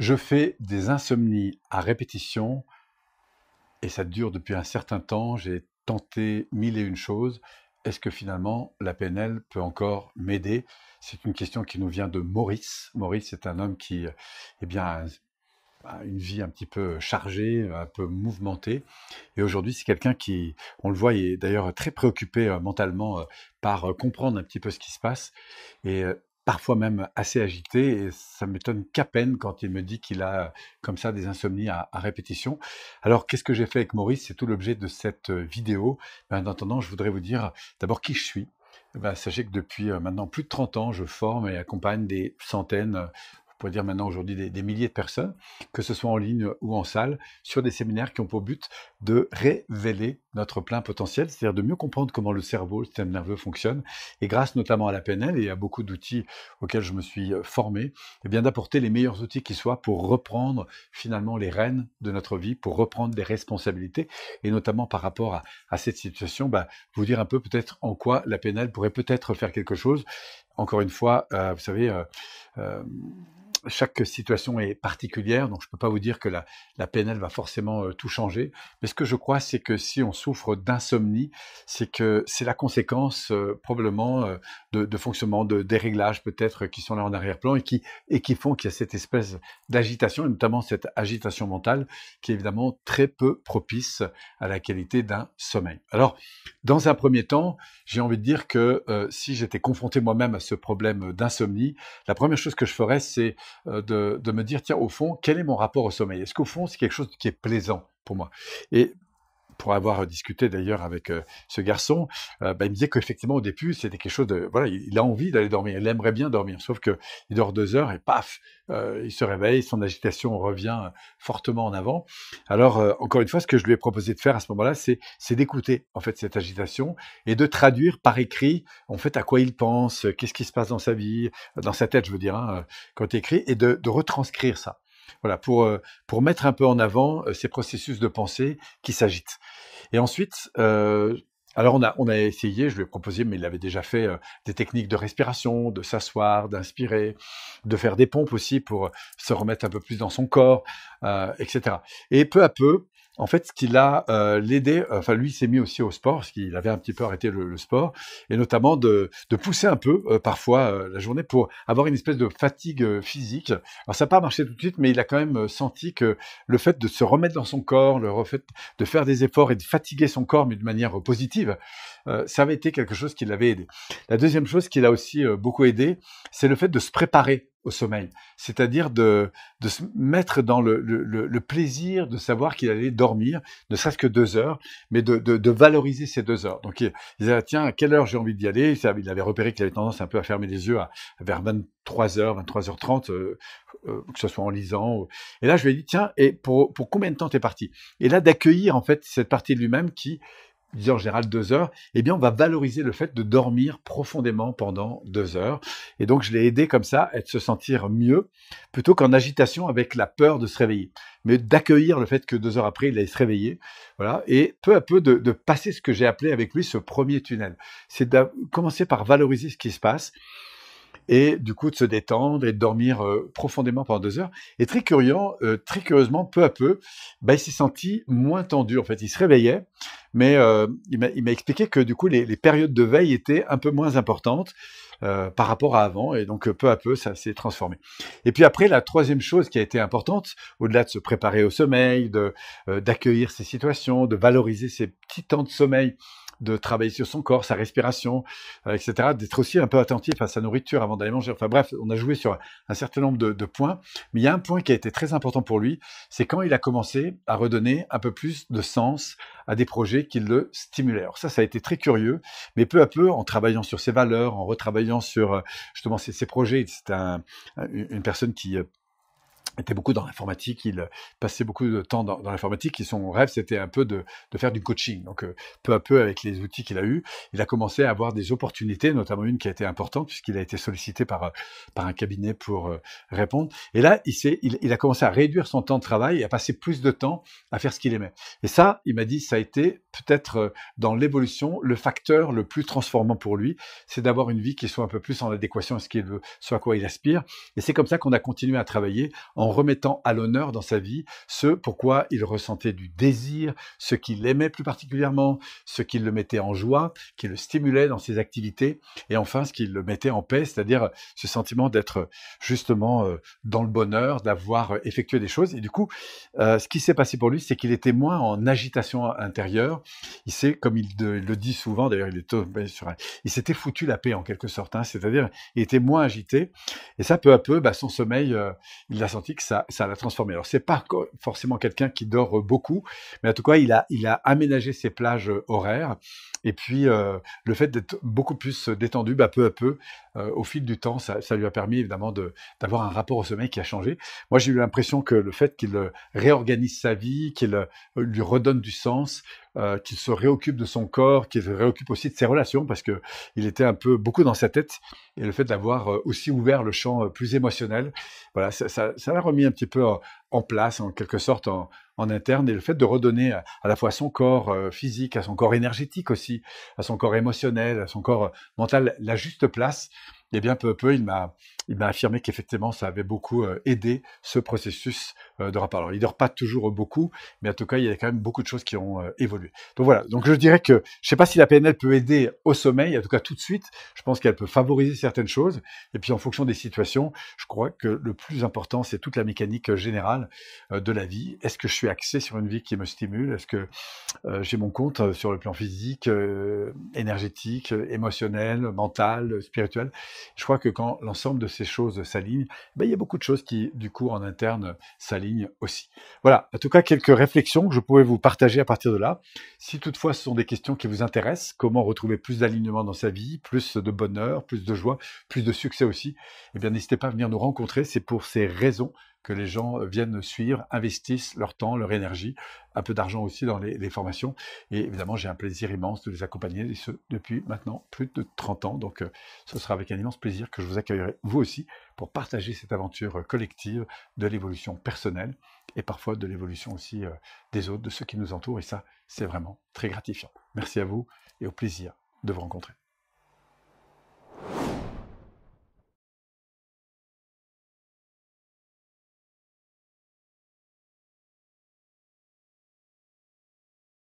Je fais des insomnies à répétition et ça dure depuis un certain temps. J'ai tenté mille et une choses. Est-ce que finalement la PNL peut encore m'aider C'est une question qui nous vient de Maurice. Maurice est un homme qui eh bien, a une vie un petit peu chargée, un peu mouvementée. Et aujourd'hui, c'est quelqu'un qui, on le voit, est d'ailleurs très préoccupé euh, mentalement euh, par euh, comprendre un petit peu ce qui se passe. Et parfois même assez agité, et ça m'étonne qu'à peine quand il me dit qu'il a euh, comme ça des insomnies à, répétition. Alors qu'est-ce que j'ai fait avec Maurice C'est tout l'objet de cette euh, vidéo. Ben, en attendant, je voudrais vous dire d'abord qui je suis. Ben, sachez que depuis euh, maintenant plus de 30 ans, je forme et accompagne des centaines, pourrait dire maintenant aujourd'hui des, milliers de personnes, que ce soit en ligne ou en salle, sur des séminaires qui ont pour but de révéler notre plein potentiel, c'est-à-dire de mieux comprendre comment le cerveau, le système nerveux fonctionne, et grâce notamment à la PNL et à beaucoup d'outils auxquels je me suis euh, formé, et eh bien d'apporter les meilleurs outils qui soient pour reprendre finalement les rênes de notre vie, pour reprendre des responsabilités, et notamment par rapport à, cette situation, bah, vous dire un peu peut-être en quoi la PNL pourrait peut-être faire quelque chose. Encore une fois, euh, vous savez, euh, chaque situation est particulière, donc je ne peux pas vous dire que la, la PNL va forcément euh, tout changer. Mais ce que je crois, c'est que si on souffre d'insomnie, c'est que c'est la conséquence euh, probablement euh, de, fonctionnement, de déréglages peut-être qui sont là en arrière-plan et qui, et qui font qu'il y a cette espèce d'agitation, et notamment cette agitation mentale qui est évidemment très peu propice à la qualité d'un sommeil. Alors, dans un premier temps, j'ai envie de dire que si j'étais confronté moi-même à ce problème d'insomnie, la première chose que je ferais, c'est euh, de, me dire, tiens, au fond, quel est mon rapport au sommeil Est-ce qu'au fond, c'est quelque chose qui est plaisant pour moi Et pour avoir discuté d'ailleurs avec ce garçon, bah, il me disait qu'effectivement au début c'était quelque chose de voilà, il, a envie d'aller dormir, il aimerait bien dormir, sauf que il dort deux heures et paf, il se réveille, son agitation revient fortement en avant. Alors encore une fois, ce que je lui ai proposé de faire à ce moment-là, c'est d'écouter en fait cette agitation et de traduire par écrit en fait à quoi il pense, qu'est-ce qui se passe dans sa vie, dans sa tête, je veux dire, hein, quand quand écrit, et de retranscrire ça. Voilà, pour, euh, pour mettre un peu en avant euh, ces processus de pensée qui s'agitent. Et ensuite, euh, alors on a, on a essayé, je lui ai proposé, mais il avait déjà fait des techniques de respiration, de s'asseoir, d'inspirer, de faire des pompes aussi pour se remettre un peu plus dans son corps, etc. Et peu à peu, en fait, ce qu'il a euh, enfin lui s'est mis aussi au sport, parce qu'il avait un petit peu arrêté le, sport, et notamment de, pousser un peu euh, parfois euh, la journée pour avoir une espèce de fatigue euh, physique. Alors ça n'a pas marché tout de suite, mais il a quand même senti que le fait de se remettre dans son corps, le fait de faire des efforts et de fatiguer son corps, mais de manière positive, euh, ça avait été quelque chose qui l'avait aidé. La deuxième chose qui l'a aussi euh, beaucoup aidé, c'est le fait de se préparer au sommeil, c'est-à-dire de, de, se mettre dans le, plaisir de savoir qu'il allait dormir, ne serait-ce que deux heures, mais de, valoriser ces deux heures. Donc il, disait, ah, tiens, à quelle heure j'ai envie d'y aller Il avait repéré qu'il avait tendance un peu à fermer les yeux à, vers 23h, euh, 23h30, que ce soit en lisant. Et là, je lui ai dit, tiens, et pour, pour combien de temps t'es parti Et là, d'accueillir en fait cette partie de lui-même qui, Disant en général deux heures, eh bien, on va valoriser le fait de dormir profondément pendant deux heures. Et donc, je l'ai aidé comme ça à se sentir mieux, plutôt qu'en agitation avec la peur de se réveiller, mais d'accueillir le fait que deux heures après, il allait se réveiller. Voilà. Et peu à peu, de, passer ce que j'ai appelé avec lui ce premier tunnel. C'est de commencer par valoriser ce qui se passe et du coup de se détendre et de dormir euh, profondément pendant deux heures. Et très curieux, très curieusement, peu à peu, bah, il s'est senti moins tendu. En fait, il se réveillait mais euh, il m'a expliqué que du coup, les, périodes de veille étaient un peu moins importantes euh, par rapport à avant, et donc euh, peu à peu, ça s'est transformé. Et puis après, la troisième chose qui a été importante, au-delà de se préparer au sommeil, d'accueillir ces situations, de valoriser ces petits temps de sommeil de travailler sur son corps, sa respiration, euh, etc., d'être aussi un peu attentif à sa nourriture avant d'aller manger. Enfin bref, on a joué sur un certain nombre de, points, mais il y a un point qui a été très important pour lui, c'est quand il a commencé à redonner un peu plus de sens à des projets qui le stimulaient. Alors ça, ça a été très curieux, mais peu à peu, en travaillant sur ses valeurs, en retravaillant sur euh, justement ses, projets, c'est une personne qui euh, était beaucoup dans l'informatique, il euh, passait beaucoup de temps dans, l'informatique et son rêve c'était un peu de, faire du coaching. Donc euh, peu à peu avec les outils qu'il a eu, il a commencé à avoir des opportunités, notamment une qui a été importante puisqu'il a été sollicité par euh, par un cabinet pour répondre. Et là il, il a commencé à réduire son temps de travail et à passer plus de temps à faire ce qu'il aimait. Et ça, il m'a dit, ça a été peut-être dans l'évolution le facteur le plus transformant pour lui, c'est d'avoir une vie qui soit un peu plus en adéquation à ce qu'il veut, soit à quoi il aspire. Et c'est comme ça qu'on a continué à travailler en remettant à l'honneur dans sa vie ce pourquoi il ressentait du désir, ce qu'il aimait plus particulièrement, ce qui le mettait en joie, qui le stimulait dans ses activités, et enfin ce qui le mettait en paix, c'est-à-dire ce sentiment d'être justement euh, dans le bonheur, d'avoir euh, effectué des choses. Et du coup, euh, ce qui s'est passé pour lui, c'est qu'il était moins en agitation intérieure. Il s'est, comme il le dit souvent, d'ailleurs il est sur Il s'était foutu la paix en quelque sorte, hein. c'est-à-dire il était moins agité. Et ça, peu à peu, bah, son sommeil, il l'a senti ça, ça l'a transformé. Alors, c'est pas forcément quelqu'un qui dort euh, beaucoup, mais en tout cas, il a, il a aménagé ses plages euh, horaires. Et puis, euh, le fait d'être beaucoup plus détendu, bah, peu à peu, au fil du temps, ça, ça lui a permis évidemment d'avoir un rapport au sommeil qui a changé. Moi, j'ai eu l'impression que le fait qu'il réorganise sa vie, qu'il lui redonne du sens, qu'il se réoccupe de son corps, qu'il se réoccupe aussi de ses relations, parce que il était un peu beaucoup dans sa tête. Et le fait d'avoir aussi ouvert le champ plus émotionnel, voilà, ça, ça ça remis un petit peu en place, en quelque sorte, en, interne, et le fait de redonner euh, à, la fois son corps euh, physique, à son corps énergétique aussi, à son corps émotionnel, à son corps euh, mental, la juste place, et eh bien, peu à peu, il m'a, il m'a affirmé qu'effectivement, ça avait beaucoup aidé ce processus de rapport. Alors, il ne dort pas toujours beaucoup, mais en tout cas, il y a quand même beaucoup de choses qui ont évolué. Donc voilà, donc je dirais que je ne sais pas si la PNL peut aider au sommeil, en tout cas tout de suite, je pense qu'elle peut favoriser certaines choses, et puis en fonction des situations, je crois que le plus important, c'est toute la mécanique générale euh, de la vie. Est-ce que je suis axé sur une vie qui me stimule Est-ce que euh, j'ai mon compte euh, sur le plan physique, énergétique, émotionnel, mental, spirituel Je crois que quand l'ensemble de ces choses s'alignent, ben, il y a beaucoup de choses qui, du coup, en interne, s'alignent aussi. Voilà, en tout cas, quelques réflexions que je pouvais vous partager à partir de là. Si toutefois ce sont des questions qui vous intéressent, comment retrouver plus d'alignement dans sa vie, plus de bonheur, plus de joie, plus de succès aussi, eh bien n'hésitez pas à venir nous rencontrer. C'est pour ces raisons que les gens euh, viennent suivre, investissent leur temps, leur énergie, un peu d'argent aussi dans les, les, formations. Et évidemment, j'ai un plaisir immense de les accompagner, et ce, depuis maintenant plus de 30 ans. Donc, euh, ce sera avec un immense plaisir que je vous accueillerai, vous aussi, pour partager cette aventure euh, collective de l'évolution personnelle et parfois de l'évolution aussi des autres, de ceux qui nous entourent. Et ça, c'est vraiment très gratifiant. Merci à vous et au plaisir de vous rencontrer.